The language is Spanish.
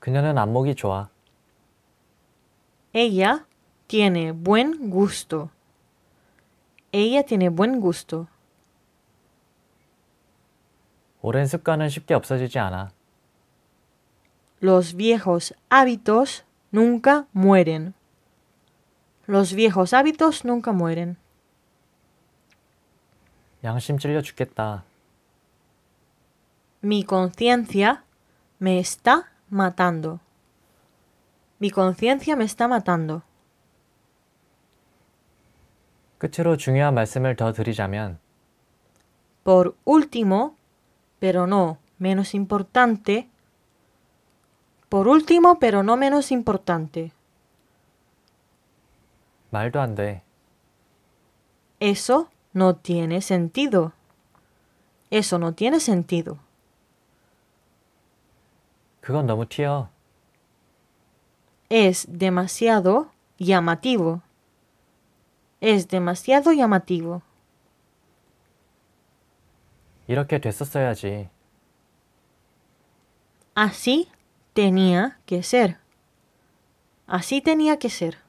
그녀는 안목이 좋아. Ella tiene buen gusto. Ella tiene buen gusto. 오랜 습관은 쉽게 없어지지 않아. Los viejos hábitos nunca mueren. Los viejos hábitos nunca mueren. 양심 찔려 죽겠다. Mi conciencia me está matando. Mi conciencia me está matando. Por último, pero no menos importante. Por último, pero no menos importante. 말도 Eso no tiene sentido. Eso no tiene sentido. Es demasiado llamativo. Es demasiado llamativo. 됐었어야지. Así tenía que ser. Así tenía que ser.